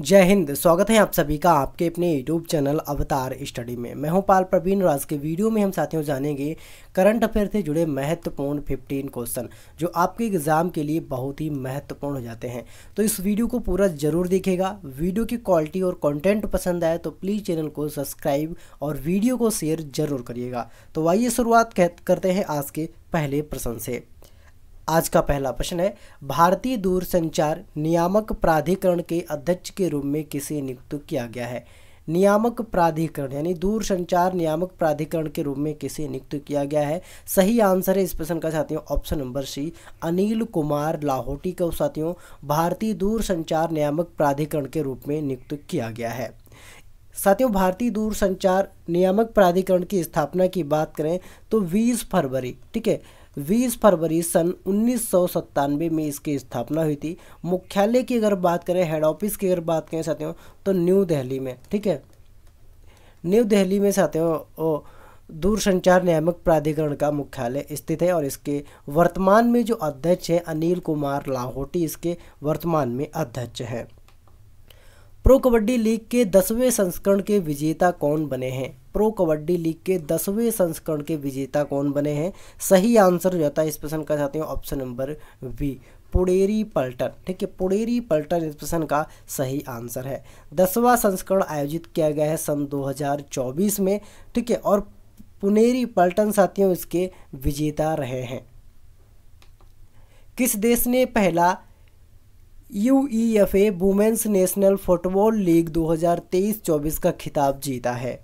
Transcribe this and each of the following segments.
जय हिंद स्वागत है आप सभी का आपके अपने यूट्यूब चैनल अवतार स्टडी में मैं हूं पाल प्रवीण आज के वीडियो में हम साथियों जानेंगे करंट अफेयर से जुड़े महत्वपूर्ण 15 क्वेश्चन जो आपके एग्जाम के लिए बहुत ही महत्वपूर्ण हो जाते हैं तो इस वीडियो को पूरा जरूर देखेगा वीडियो की क्वालिटी और कॉन्टेंट पसंद आए तो प्लीज़ चैनल को सब्सक्राइब और वीडियो को शेयर जरूर करिएगा तो आइए शुरुआत करते हैं आज के पहले प्रश्न से आज का पहला प्रश्न है भारतीय दूरसंचार नियामक प्राधिकरण के अध्यक्ष के रूप में किसे नियुक्त किया गया है नियामक प्राधिकरण यानी दूरसंचार नियामक प्राधिकरण के रूप में किसे नियुक्त किया गया है सही आंसर है इस प्रश्न का साथियों option number C Anil Kumar Lahoti का साथियों भारतीय दूरसंचार नियामक प्राधिकरण के रूप में नियुक्त किया गया है साथियों भारतीय दूरसंचार नियामक प्राधिकरण की स्थापना की बात करें तो 20 फरवरी ठीक है 20 फरवरी सन उन्नीस में इसकी स्थापना हुई थी मुख्यालय की अगर बात करें हेड ऑफिस की अगर बात करें साथियों तो न्यू दिल्ली में ठीक है न्यू दिल्ली में साथियों दूरसंचार नियामक प्राधिकरण का मुख्यालय स्थित है और इसके वर्तमान में जो अध्यक्ष हैं अनिल कुमार लाहौटी इसके वर्तमान में अध्यक्ष हैं प्रो कबड्डी लीग के दसवें संस्करण के विजेता कौन बने हैं प्रो कबड्डी लीग के दसवें संस्करण के विजेता कौन बने हैं सही आंसर जो जाता है इस प्रश्न का चाहते हैं option number B Puneri Paltan ठीक है पुडेरी पल्टन इस प्रश्न का सही आंसर है दसवां संस्करण आयोजित किया गया है सन 2024 में ठीक है और पुनेरी पल्टन साथियों इसके विजेता रहे हैं किस देश ने पहला U E F A women's national football league 2023-24 का खिताब जीता है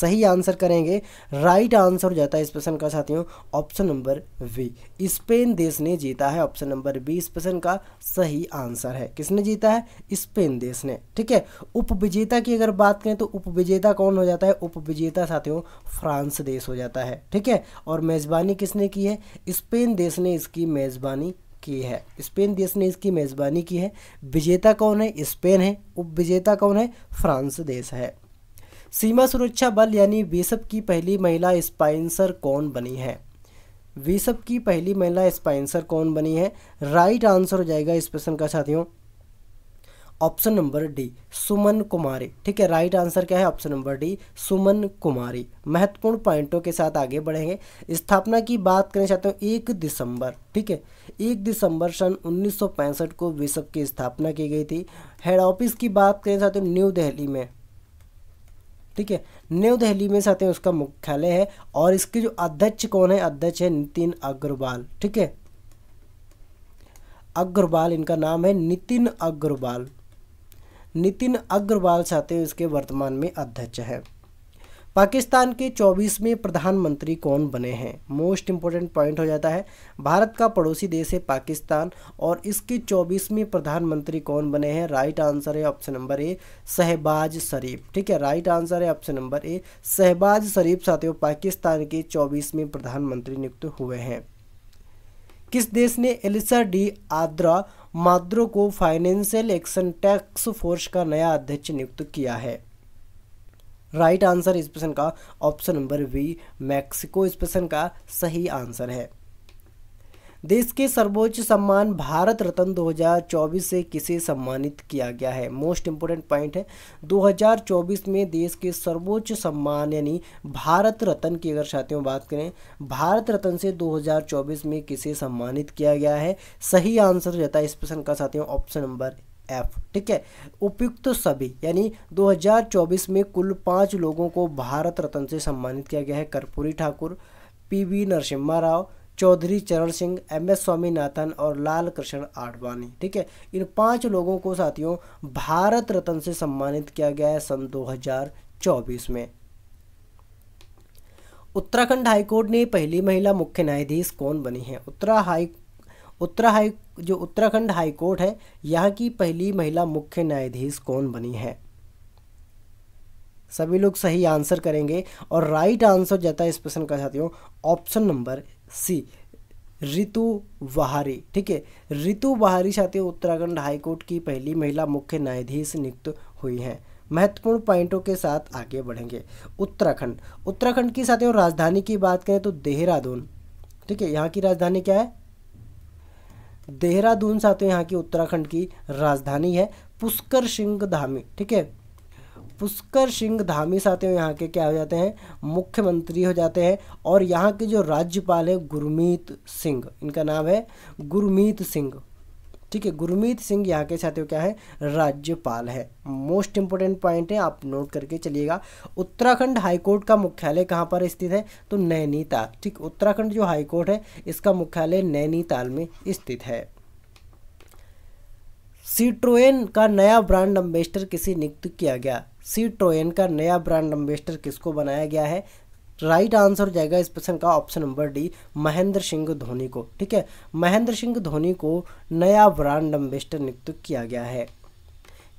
सही आंसर करेंगे राइट आंसर हो जाता है इस प्रश्न का साथियों ऑप्शन नंबर वी स्पेन देश ने जीता है ऑप्शन नंबर बी इस प्रश्न का सही आंसर है किसने जीता है स्पेन देश ने ठीक है उप विजेता की अगर बात करें तो उप विजेता कौन हो जाता है उप विजेता साथियों फ्रांस देश हो जाता है ठीक है और मेज़बानी किसने की है स्पेन देश ने इसकी मेज़बानी की है स्पेन देश ने इसकी मेज़बानी की है विजेता कौन है स्पेन है उप विजेता कौन है फ्रांस देश है सीमा सुरक्षा बल यानी बीसप की पहली महिला स्पाइंसर कौन बनी है बीसप की पहली महिला स्पाइंसर कौन बनी है राइट आंसर हो जाएगा इस प्रश्न का साथियों option number D Suman Kumari ठीक है राइट आंसर क्या है option number D Suman Kumari महत्वपूर्ण पॉइंटों के साथ आगे बढ़ेंगे स्थापना की बात करना चाहते हो एक दिसंबर ठीक है एक दिसंबर सन उन्नीस को विश्व की स्थापना की गई थी हेड ऑफिस की बात करें साथ न्यू दिल्ली में ठीक है न्यू दिल्ली में साथ उसका मुख्यालय है और इसके जो अध्यक्ष कौन है अध्यक्ष है नितिन अग्रवाल ठीक है अग्रवाल इनका नाम है नितिन अग्रवाल नितिन अग्रवाल साथ उसके वर्तमान में अध्यक्ष है पाकिस्तान के चौबीसवें प्रधानमंत्री कौन बने हैं मोस्ट इम्पोर्टेंट पॉइंट हो जाता है भारत का पड़ोसी देश है पाकिस्तान और इसके चौबीसवें प्रधानमंत्री कौन बने हैं राइट आंसर है option number A Shehbaz Sharif ठीक है राइट आंसर है option number A Shehbaz Sharif साथियों पाकिस्तान के चौबीसवें प्रधानमंत्री नियुक्त हुए हैं किस देश ने एलिसा डी आद्रा माद्रो को फाइनेंशियल एक्शन टैक्स फोर्स का नया अध्यक्ष नियुक्त किया है राइट आंसर इस प्रश्न का ऑप्शन नंबर बी मैक्सिको इस प्रश्न का सही आंसर है देश के सर्वोच्च सम्मान भारत रत्न 2024 से किसे सम्मानित किया गया है मोस्ट इम्पोर्टेंट पॉइंट है 2024 में देश के सर्वोच्च सम्मान यानी भारत रत्न की अगर साथियों बात करें भारत रत्न से 2024 में किसे सम्मानित किया गया है सही आंसर रहता है इस प्रश्न का साथियों ऑप्शन नंबर एफ ठीक है उपयुक्त सभी यानी 2024 में कुल पाँच लोगों को भारत रत्न से सम्मानित किया गया है Karpoori Thakur V Narasimha Rao Chaudhary Charan Singh M S Swaminathan और लाल कृष्ण आडवाणी ठीक है इन पांच लोगों को साथियों भारत रत्न से सम्मानित किया गया है सन 2024 में उत्तराखंड हाईकोर्ट ने पहली महिला मुख्य न्यायाधीश कौन बनी है उत्तरा हाई उत्तरा हाई जो उत्तराखंड हाईकोर्ट है यहाँ की पहली महिला मुख्य न्यायाधीश कौन बनी है सभी लोग सही आंसर करेंगे और राइट आंसर जाता है इस प्रश्न का साथियों ऑप्शन नंबर सी रितु बहारी ठीक है रितु बहारी साथी उत्तराखंड हाईकोर्ट की पहली महिला मुख्य न्यायाधीश नियुक्त हुई हैं महत्वपूर्ण पॉइंटों के साथ आगे बढ़ेंगे उत्तराखंड उत्तराखंड की साथियों राजधानी की बात करें तो देहरादून ठीक है यहाँ की राजधानी क्या है देहरादून साथियों यहाँ की उत्तराखंड की राजधानी है पुष्कर सिंह धामी ठीक है पुष्कर सिंह धामी साथियों यहाँ के क्या हो जाते हैं मुख्यमंत्री हो जाते हैं और यहाँ के जो राज्यपाल है गुरमीत सिंह इनका नाम है गुरमीत सिंह ठीक है गुरमीत सिंह यहाँ के साथियों क्या है राज्यपाल है मोस्ट इंपोर्टेंट पॉइंट है आप नोट करके चलिएगा उत्तराखंड हाईकोर्ट का मुख्यालय कहाँ पर स्थित है तो नैनीताल ठीक उत्तराखंड जो हाईकोर्ट है इसका मुख्यालय नैनीताल में स्थित है सीट्रोएन का नया ब्रांड अम्बेसडर किसे नियुक्त किया गया सी ट्रोयन का नया ब्रांड एम्बेस्डर किसको बनाया गया है राइट आंसर हो जाएगा इस प्रश्न का option number D Mahendra Singh Dhoni को ठीक है महेंद्र सिंह धोनी को नया ब्रांड एम्बेस्डर नियुक्त किया गया है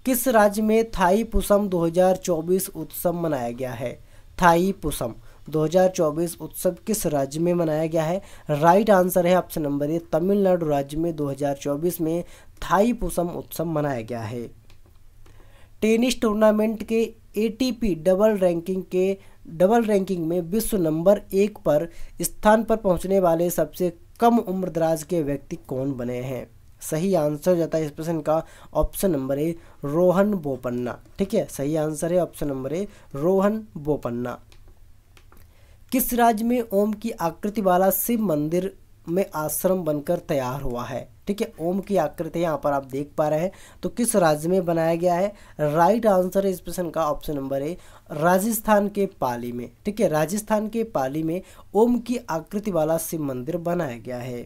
किस राज्य में थाई पुसम 2024 उत्सव मनाया गया है थाई पुसम 2024 उत्सव किस राज्य में मनाया गया है राइट आंसर है ऑप्शन नंबर ए तमिलनाडु राज्य में 2024 में थाई पुसम उत्सव मनाया गया है टेनिस टूर्नामेंट के एटीपी डबल रैंकिंग के डबल रैंकिंग में विश्व नंबर एक पर स्थान पर पहुंचने वाले सबसे कम उम्र दराज के व्यक्ति कौन बने हैं सही आंसर हो जाता है इस प्रश्न का option number A Rohan Bopanna ठीक है सही आंसर है option number A Rohan Bopanna किस राज्य में ओम की आकृति वाला शिव मंदिर में आश्रम बनकर तैयार हुआ है ठीक है ओम की आकृति यहाँ पर आप देख पा रहे हैं तो किस राज्य में बनाया गया है राइट आंसर इस प्रश्न का ऑप्शन नंबर ए राजस्थान के पाली में ठीक है राजस्थान के पाली में ओम की आकृति वाला शिव मंदिर बनाया गया है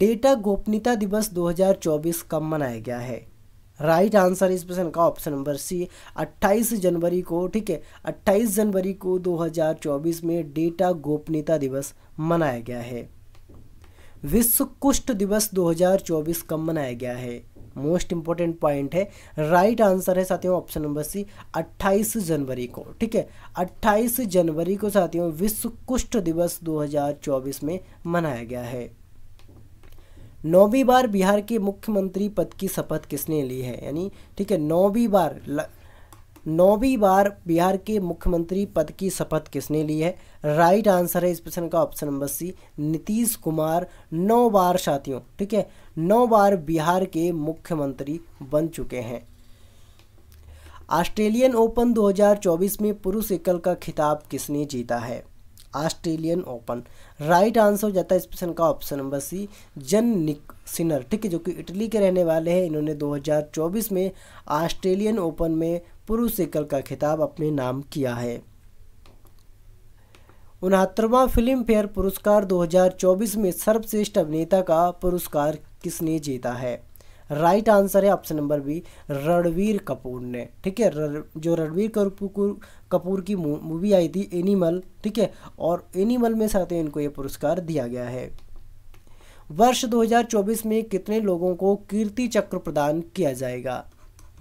डेटा गोपनीयता दिवस 2024 कब मनाया गया है राइट आंसर इस प्रश्न का ऑप्शन नंबर सी 28 जनवरी को ठीक है 28 जनवरी को 2024 में डेटा गोपनीयता दिवस मनाया गया है विश्व कुष्ठ दिवस 2024 कब मनाया गया है मोस्ट इंपॉर्टेंट पॉइंट है राइट right आंसर है साथियों ऑप्शन नंबर सी 28 जनवरी को ठीक है 28 जनवरी को साथियों विश्व कुष्ठ दिवस 2024 में मनाया गया है नौवीं बार बिहार के मुख्यमंत्री पद की शपथ किसने ली है यानी ठीक है नौवीं बार ल... नौवीं बार बिहार के मुख्यमंत्री पद की शपथ किसने ली है राइट आंसर है इस प्रश्न का option number C Nitish Kumar नौ बार साथियों ठीक है नौ बार बिहार के मुख्यमंत्री बन चुके हैं ऑस्ट्रेलियन ओपन 2024 में पुरुष एकल का खिताब किसने जीता है ऑस्ट्रेलियन ओपन राइट आंसर हो जाता है इस प्रश्न का ऑप्शन नंबर सी जन निक सिनर ठीक है जो कि इटली के रहने वाले हैं इन्होंने 2024 में ऑस्ट्रेलियन ओपन में पुरुष एकल का खिताब अपने नाम किया है उनहत्तरवा फिल्म फेयर पुरस्कार 2024 में सर्वश्रेष्ठ अभिनेता का पुरस्कार किसने जीता है राइट आंसर है option number B Ranbir Kapoor ने ठीक है जो रणवीर कपूर कपूर की मूवी आई थी एनिमल ठीक है और एनिमल में साथ ही इनको ये पुरस्कार दिया गया है वर्ष 2024 में कितने लोगों को कीर्ति चक्र प्रदान किया जाएगा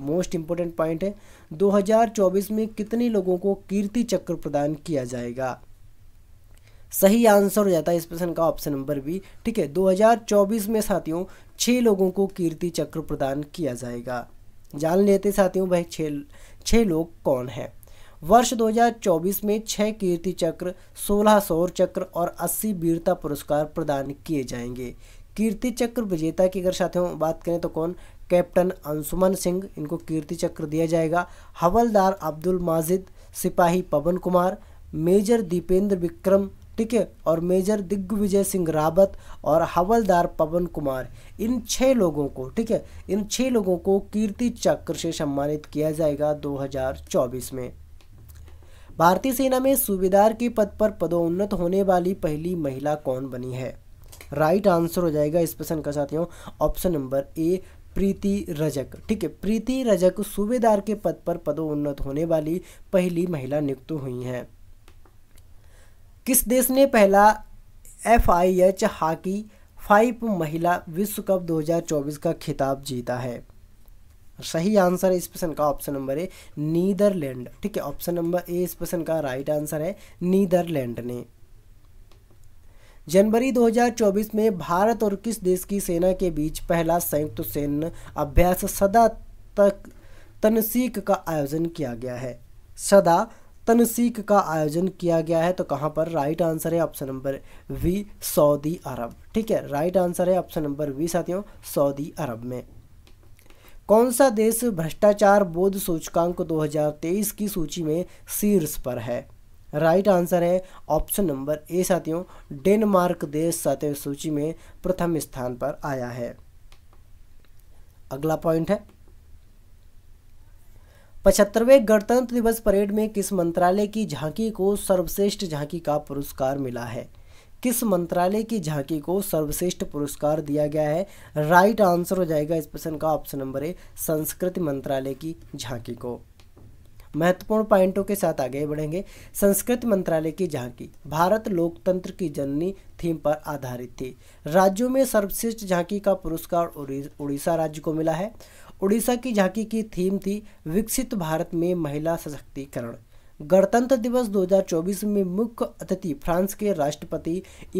मोस्ट इम्पोर्टेंट पॉइंट है 2024 में कितने लोगों को कीर्ति चक्र प्रदान किया जाएगा सही आंसर हो जाता है इस प्रश्न का ऑप्शन नंबर बी ठीक है 2024 में साथियों छः लोगों को कीर्ति चक्र प्रदान किया जाएगा जान लेते साथियों भाई छः छः लोग कौन हैं वर्ष 2024 में छः कीर्ति चक्र सोलह सौर चक्र और अस्सी वीरता पुरस्कार प्रदान किए जाएंगे कीर्ति चक्र विजेता की अगर साथियों बात करें तो कौन कैप्टन अंशुमन सिंह इनको कीर्ति चक्र दिया जाएगा हवलदार अब्दुल माजिद सिपाही पवन कुमार मेजर दीपेंद्र विक्रम ठीक है और मेजर दिग्विजय सिंह रावत और हवलदार पवन कुमार इन छः लोगों को ठीक है इन छः लोगों को कीर्ति चक्र से सम्मानित किया जाएगा 2024 में भारतीय सेना में सूबेदार के पद पर पदोन्नत होने वाली पहली महिला कौन बनी है राइट आंसर हो जाएगा इस प्रश्न का साथियों option number A Preeti Rajak ठीक है प्रीति रजक सूबेदार के पद पर पदोन्नत होने वाली पहली महिला नियुक्त हुई हैं किस देश ने पहला F I H hockey five महिला विश्व कप 2024 का खिताब जीता है सही आंसर है इस प्रश्न का ऑप्शन नंबर ए नीदरलैंड ठीक है ऑप्शन नंबर ए इस प्रश्न का राइट आंसर है नीदरलैंड ने जनवरी 2024 में भारत और किस देश की सेना के बीच पहला संयुक्त सैन्य अभ्यास सदा तक तनसीक का आयोजन किया गया है सदा तनसीक का आयोजन किया गया है तो कहाँ पर राइट आंसर है option number B Saudi Arab ठीक है राइट आंसर है ऑप्शन नंबर वी साथियों सऊदी अरब में कौन सा देश भ्रष्टाचार बोध सूचकांक 2023 की सूची में शीर्ष पर है राइट आंसर है ऑप्शन नंबर ए साथियों डेनमार्क देश साथियों सूची में प्रथम स्थान पर आया है अगला पॉइंट है पचहत्तरवें गणतंत्र दिवस परेड में किस मंत्रालय की झांकी को सर्वश्रेष्ठ झांकी का पुरस्कार मिला है किस मंत्रालय की झांकी को सर्वश्रेष्ठ पुरस्कार दिया गया है राइट आंसर हो जाएगा इस प्रश्न का ऑप्शन नंबर ए संस्कृति मंत्रालय की झांकी को महत्वपूर्ण पॉइंटों के साथ आगे बढ़ेंगे संस्कृत मंत्रालय की झांकी भारत लोकतंत्र की जननी थीम पर आधारित थी राज्यों में सर्वश्रेष्ठ झांकी का पुरस्कार उड़ीसा राज्य को मिला है उड़ीसा की झांकी की थीम थी विकसित भारत में महिला सशक्तिकरण गणतंत्र दिवस 2024 में मुख्य अतिथि फ्रांस के राष्ट्रपति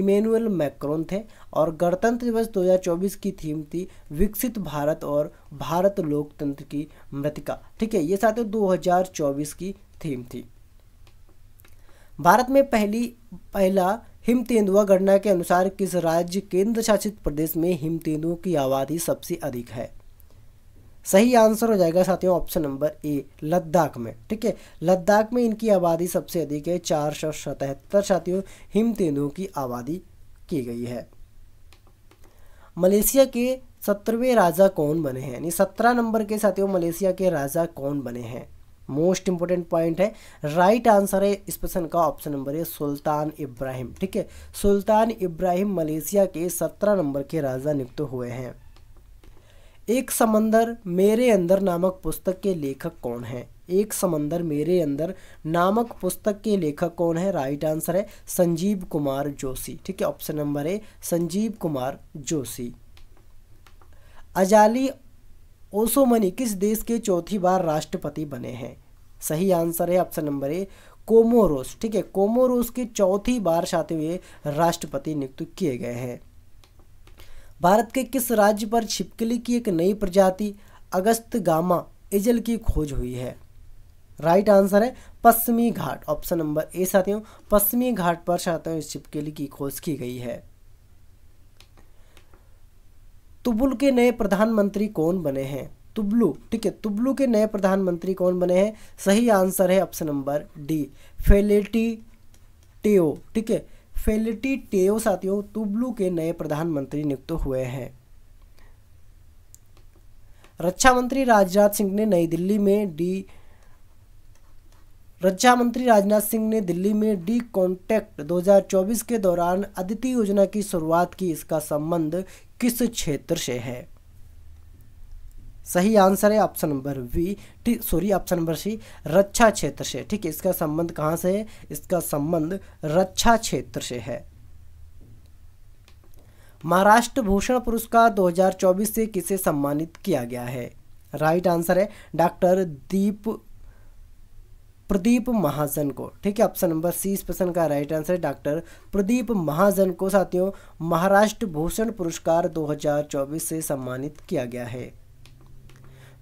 इमेनुअल मैक्रोन थे और गणतंत्र दिवस 2024 की थीम थी विकसित भारत और भारत लोकतंत्र की मृतिका ठीक है ये साथ दो हजार की थीम थी भारत में पहली पहला हिम तेंदुआ गणना के अनुसार किस राज्य केंद्र शासित प्रदेश में हिम तेंदुओं की आबादी सबसे अधिक है सही आंसर हो जाएगा साथियों ऑप्शन नंबर ए लद्दाख में ठीक है लद्दाख में इनकी आबादी सबसे अधिक है चार सौ सतहत्तर साथियों हिम तेंदुओं की आबादी की गई है मलेशिया के सत्रहवें राजा कौन बने हैं यानी सत्रह नंबर के साथियों मलेशिया के राजा कौन बने हैं मोस्ट इंपॉर्टेंट पॉइंट है राइट आंसर है इस प्रश्न का ऑप्शन नंबर है सुल्तान इब्राहिम ठीक है सुल्तान इब्राहिम मलेशिया के सत्रह नंबर के राजा नियुक्त हुए हैं एक समंदर मेरे अंदर नामक पुस्तक के लेखक कौन हैं एक समंदर मेरे अंदर नामक पुस्तक के लेखक कौन है राइट आंसर है संजीव कुमार जोशी ठीक है option number A Sanjeev Kumar Joshi Azali Assoumani किस देश के चौथी बार राष्ट्रपति बने हैं सही आंसर है ऑप्शन नंबर ए कोमोरोस ठीक है कोमोरोस के चौथी बार हुए राष्ट्रपति नियुक्त किए गए हैं भारत के किस राज्य पर छिपकली की एक नई प्रजाति अगस्त गामा इजल की खोज हुई है राइट आंसर है पश्चिमी घाट ऑप्शन नंबर ए साथियों पश्चिमी घाट पर साथियों इस छिपकली की खोज की गई है तुबुल के नए प्रधानमंत्री कौन बने हैं तुबलू ठीक है तुबलू के नए प्रधानमंत्री कौन बने हैं सही आंसर है option number D Feleti Teo ठीक है फेलिटी टेओ साथियों तुबलू के नए प्रधानमंत्री नियुक्त हुए हैं रक्षा मंत्री राजनाथ सिंह ने नई दिल्ली में डी रक्षा मंत्री राजनाथ सिंह ने दिल्ली में डी कॉन्टैक्ट 2024 के दौरान अदिति योजना की शुरुआत की इसका संबंध किस क्षेत्र से है सही आंसर है ऑप्शन नंबर वी ठीक सॉरी ऑप्शन नंबर सी रक्षा क्षेत्र से ठीक है इसका संबंध कहाँ से है इसका संबंध रक्षा क्षेत्र से है महाराष्ट्र भूषण पुरस्कार 2024 से किसे सम्मानित किया गया है राइट आंसर है डॉक्टर दीप प्रदीप महाजन को ठीक है ऑप्शन नंबर सी इस प्रश्न का राइट आंसर है डॉक्टर प्रदीप महाजन को साथियों महाराष्ट्र भूषण पुरस्कार 2024 से सम्मानित किया गया है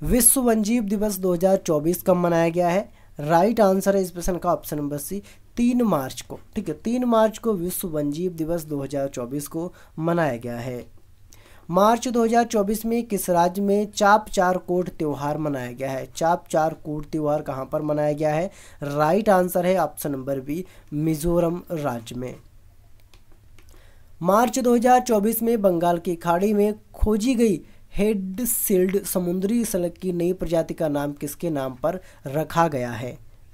विश्व वन्यजीव दिवस 2024 कब मनाया गया है राइट आंसर है इस प्रश्न का ऑप्शन नंबर सी तीन मार्च को ठीक है तीन मार्च को विश्व वन्यजीव दिवस 2024 को मनाया गया है मार्च 2024 में किस राज्य में चाप चार कोट त्यौहार मनाया गया है चाप चार कोट त्यौहार कहाँ पर मनाया गया है राइट आंसर है ऑप्शन नंबर बी मिजोरम राज्य में मार्च 2024 में बंगाल की खाड़ी में खोजी गई हेड सील्ड समुद्री सड़क की नई प्रजाति का नाम किसके नाम पर रखा गया है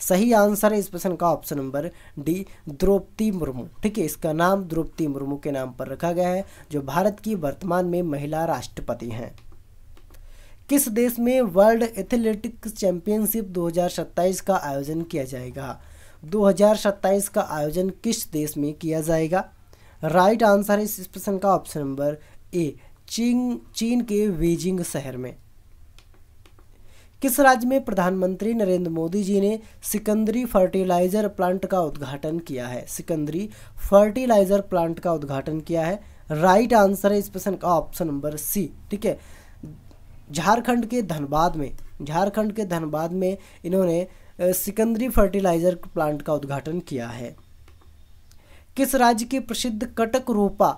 सही आंसर है इस प्रश्न का option number D Draupadi Murmu ठीक है इसका नाम द्रौपदी मुर्मू के नाम पर रखा गया है जो भारत की वर्तमान में महिला राष्ट्रपति हैं किस देश में वर्ल्ड एथलेटिक्स चैंपियनशिप 2027 का आयोजन किया जाएगा 2027 का आयोजन किस देश में किया जाएगा राइट आंसर है इस प्रश्न का ऑप्शन नंबर ए चीन चीन के बीजिंग शहर में किस राज्य में प्रधानमंत्री नरेंद्र मोदी जी ने सिकंदरी फर्टिलाइजर प्लांट का उद्घाटन किया है सिकंदरी फर्टिलाइजर प्लांट का उद्घाटन किया है राइट आंसर है इस प्रश्न का ऑप्शन नंबर सी ठीक है झारखंड के धनबाद में झारखंड के धनबाद में इन्होंने सिकंदरी फर्टिलाइजर प्लांट का उद्घाटन किया है किस राज्य के प्रसिद्ध कटक रूपा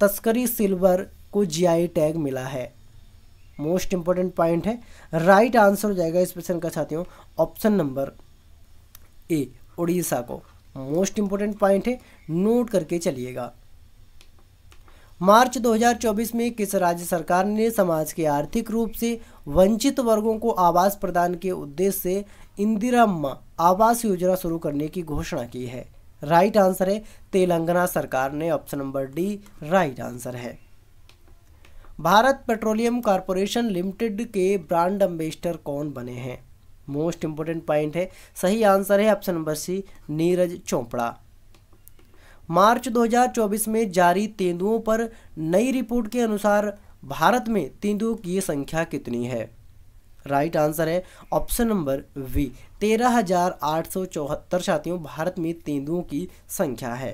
तस्करी सिल्वर को जीआई टैग मिला है मोस्ट इंपॉर्टेंट पॉइंट है राइट आंसर हो जाएगा इस प्रश्न का साथियों ऑप्शन नंबर ए उड़ीसा को मोस्ट इंपॉर्टेंट पॉइंट है नोट करके चलिएगा मार्च 2024 में किस राज्य सरकार ने समाज के आर्थिक रूप से वंचित वर्गों को आवास प्रदान के उद्देश्य से इंदिरा अम्मा आवास योजना शुरू करने की घोषणा की है राइट आंसर है तेलंगाना सरकार ने option number D right answer है भारत पेट्रोलियम कॉरपोरेशन लिमिटेड के ब्रांड एम्बेसडर कौन बने हैं मोस्ट इम्पोर्टेंट पॉइंट है सही आंसर है option number C Neeraj Chopra March 2024 में जारी तेंदुओं पर नई रिपोर्ट के अनुसार भारत में तेंदुओं की संख्या कितनी है राइट आंसर है ऑप्शन नंबर वी तेरह हजार आठ सौ चौहत्तर साथियों भारत में तेंदुओं की संख्या है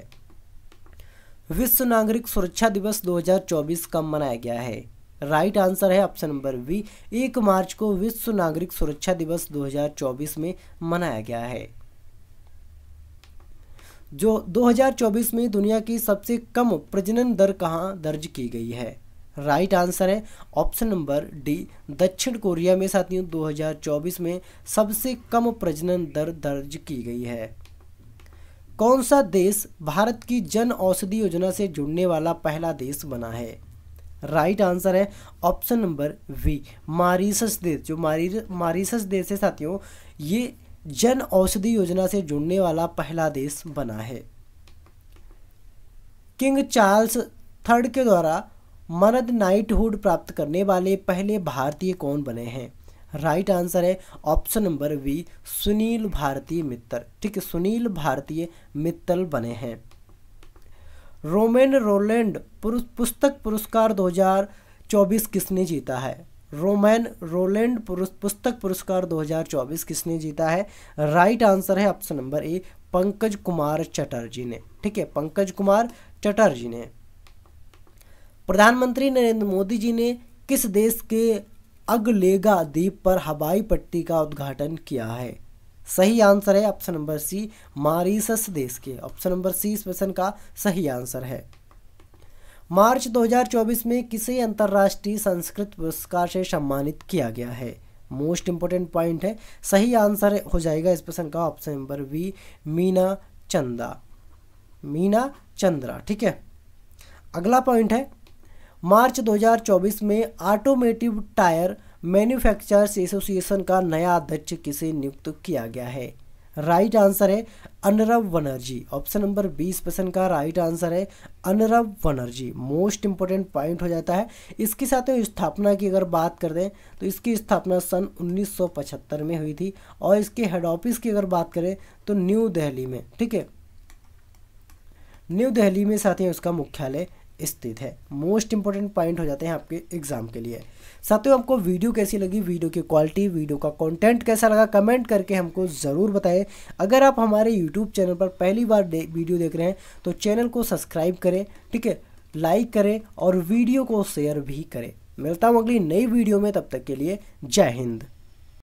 विश्व नागरिक सुरक्षा दिवस 2024 कब मनाया गया है राइट आंसर है ऑप्शन नंबर बी एक मार्च को विश्व नागरिक सुरक्षा दिवस 2024 में मनाया गया है जो 2024 में दुनिया की सबसे कम प्रजनन दर कहाँ दर्ज की गई है राइट आंसर है ऑप्शन नंबर डी दक्षिण कोरिया में साथियों 2024 में सबसे कम प्रजनन दर दर्ज की गई है कौन सा देश भारत की जन औषधि योजना से जुड़ने वाला पहला देश बना है राइट आंसर है ऑप्शन नंबर वी मारीसस देश जो मारी मारीसस देश है साथियों ये जन औषधि योजना से जुड़ने वाला पहला देश बना है किंग चार्ल्स थर्ड के द्वारा मनद नाइटहुड प्राप्त करने वाले पहले भारतीय कौन बने हैं राइट आंसर है option number B Sunil Bharti Mittal ठीक है सुनील भारतीय मित्तल बने हैं रोमेन रोलैंड पुस्तक पुरस्कार 2024 किसने जीता है रोमेन रोलैंड पुस्तक पुरस्कार 2024 किसने जीता है राइट आंसर है option number A Pankaj Kumar Chatterjee ने ठीक है पंकज कुमार चटर्जी ने प्रधानमंत्री नरेंद्र मोदी जी ने किस देश के अगलेगा द्वीप पर हवाई पट्टी का उद्घाटन किया है सही आंसर है ऑप्शन नंबर सी मारिसस देश के ऑप्शन नंबर सी इस प्रश्न का सही आंसर है मार्च 2024 में किसे अंतर्राष्ट्रीय संस्कृत पुरस्कार से सम्मानित किया गया है मोस्ट इंपॉर्टेंट पॉइंट है सही आंसर हो जाएगा इस प्रश्न का ऑप्शन नंबर बी मीना चंदा मीना चंद्रा ठीक है अगला पॉइंट है मार्च 2024 में ऑटोमेटिव टायर मैन्युफैक्चरर्स एसोसिएशन का नया अध्यक्ष किसे नियुक्त किया गया है राइट आंसर है अनरव बनर्जी ऑप्शन नंबर बीस परसेंट का राइट आंसर है अनरव बनर्जी मोस्ट इंपॉर्टेंट पॉइंट हो जाता है इसके साथ में स्थापना की अगर बात कर दें तो इसकी स्थापना सन 1975 में हुई थी और इसके हेड ऑफिस की अगर बात करें तो न्यू दिल्ली में ठीक है न्यू दिल्ली में साथ ही उसका मुख्यालय स्थित है मोस्ट इंपॉर्टेंट पॉइंट हो जाते हैं आपके एग्जाम के लिए साथियों आपको वीडियो कैसी लगी वीडियो की क्वालिटी वीडियो का कंटेंट कैसा लगा कमेंट करके हमको ज़रूर बताएं अगर आप हमारे यूट्यूब चैनल पर पहली बार दे, वीडियो देख रहे हैं तो चैनल को सब्सक्राइब करें ठीक है लाइक करें और वीडियो को शेयर भी करें मिलता हूँ अगली नई वीडियो में तब तक के लिए जय हिंद